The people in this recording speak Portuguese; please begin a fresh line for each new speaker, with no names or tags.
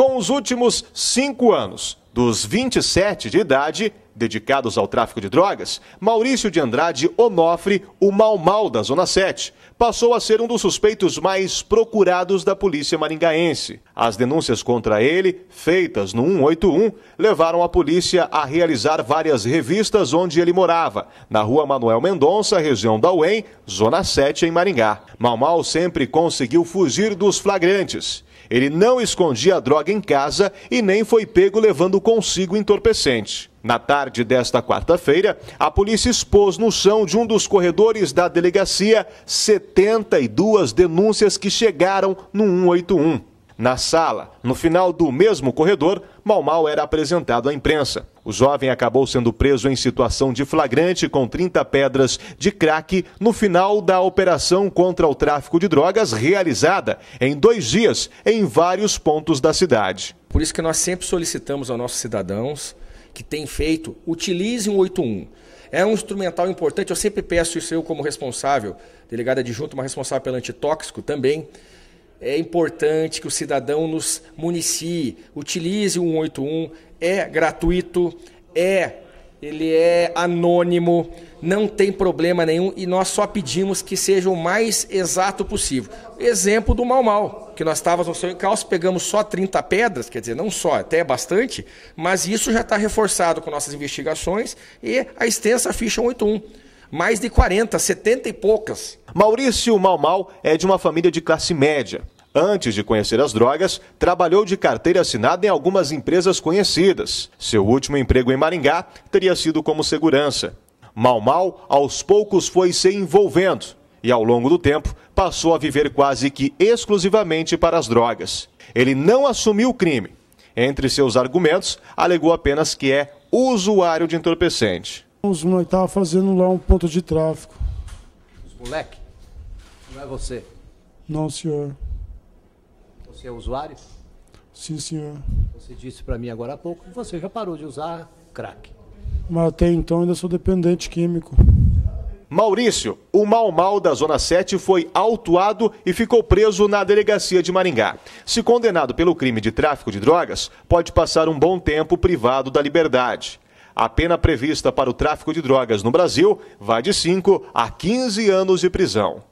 Com os últimos cinco anos, dos 27 de idade, dedicados ao tráfico de drogas, Maurício de Andrade Onofre, o Mal Mal da Zona 7, passou a ser um dos suspeitos mais procurados da polícia maringaense. As denúncias contra ele, feitas no 181, levaram a polícia a realizar várias revistas onde ele morava, na rua Manuel Mendonça, região da UEM, Zona 7, em Maringá. Mal Mal sempre conseguiu fugir dos flagrantes ele não escondia a droga em casa e nem foi pego levando consigo entorpecente. Na tarde desta quarta-feira, a polícia expôs no chão de um dos corredores da delegacia 72 denúncias que chegaram no 181. Na sala, no final do mesmo corredor, Mal Mal era apresentado à imprensa. O jovem acabou sendo preso em situação de flagrante com 30 pedras de crack no final da operação contra o tráfico de drogas realizada em dois dias em vários pontos da
cidade. Por isso que nós sempre solicitamos aos nossos cidadãos que têm feito, utilizem o 81. É um instrumental importante, eu sempre peço isso eu como responsável, delegada adjunto, de mas responsável pelo antitóxico também, é importante que o cidadão nos municie, utilize o 181, é gratuito, é ele é anônimo, não tem problema nenhum e nós só pedimos que seja o mais exato possível. Exemplo do Mal Mal, que nós estávamos no seu encalço, pegamos só 30 pedras, quer dizer, não só, até é bastante, mas isso já está reforçado com nossas investigações e a extensa ficha 181 mais de 40, 70 e poucas. Maurício
Malmal é de uma família de classe média. Antes de conhecer as drogas, trabalhou de carteira assinada em algumas empresas conhecidas. Seu último emprego em Maringá teria sido como segurança. Malmal, aos poucos, foi se envolvendo e, ao longo do tempo, passou a viver quase que exclusivamente para as drogas. Ele não assumiu o crime. Entre seus argumentos, alegou apenas que é usuário de entorpecente. Os moleques estavam fazendo lá um ponto de tráfico. Os moleque? Não é você? Não, senhor. Você é usuário? Sim, senhor. Você disse para mim agora há pouco que você já parou de usar crack. Mas até então ainda sou dependente químico. Maurício, o mal mal da Zona 7, foi autuado e ficou preso na delegacia de Maringá. Se condenado pelo crime de tráfico de drogas, pode passar um bom tempo privado da liberdade. A pena prevista para o tráfico de drogas no Brasil vai de 5 a 15 anos de prisão.